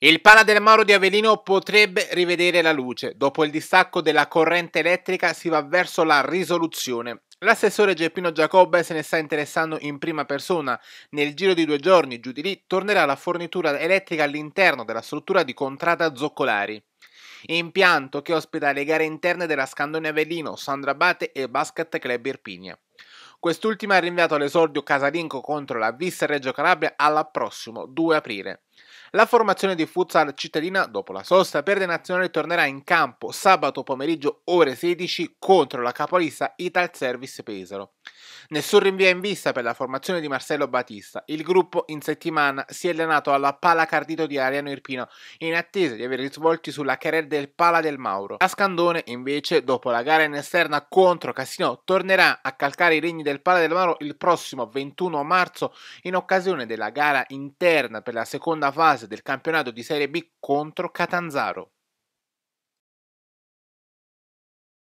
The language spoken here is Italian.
Il pala del Mauro di Avellino potrebbe rivedere la luce. Dopo il distacco della corrente elettrica si va verso la risoluzione. L'assessore Geppino Giacobbe se ne sta interessando in prima persona. Nel giro di due giorni, giù di lì, tornerà la fornitura elettrica all'interno della struttura di Contrada Zoccolari. Impianto che ospita le gare interne della Scandone Avellino, Sandra Bate e Basket Club Irpinia. Quest'ultima ha rinviato l'esordio casalinco contro la Vis Reggio Calabria alla prossimo 2 aprile. La formazione di futsal cittadina dopo la sosta per le nazionali tornerà in campo sabato pomeriggio ore 16 contro la capolista Ital Service Pesaro. Nessun rinvio in vista per la formazione di Marcello Batista. Il gruppo in settimana si è allenato alla Pala Cardito di Ariano Irpino in attesa di avere risvolti sulla querelle del Pala del Mauro. A Scandone invece dopo la gara in esterna contro Casino tornerà a calcare i regni del Pala del Mauro il prossimo 21 marzo in occasione della gara interna per la seconda fase del campionato di Serie B contro Catanzaro.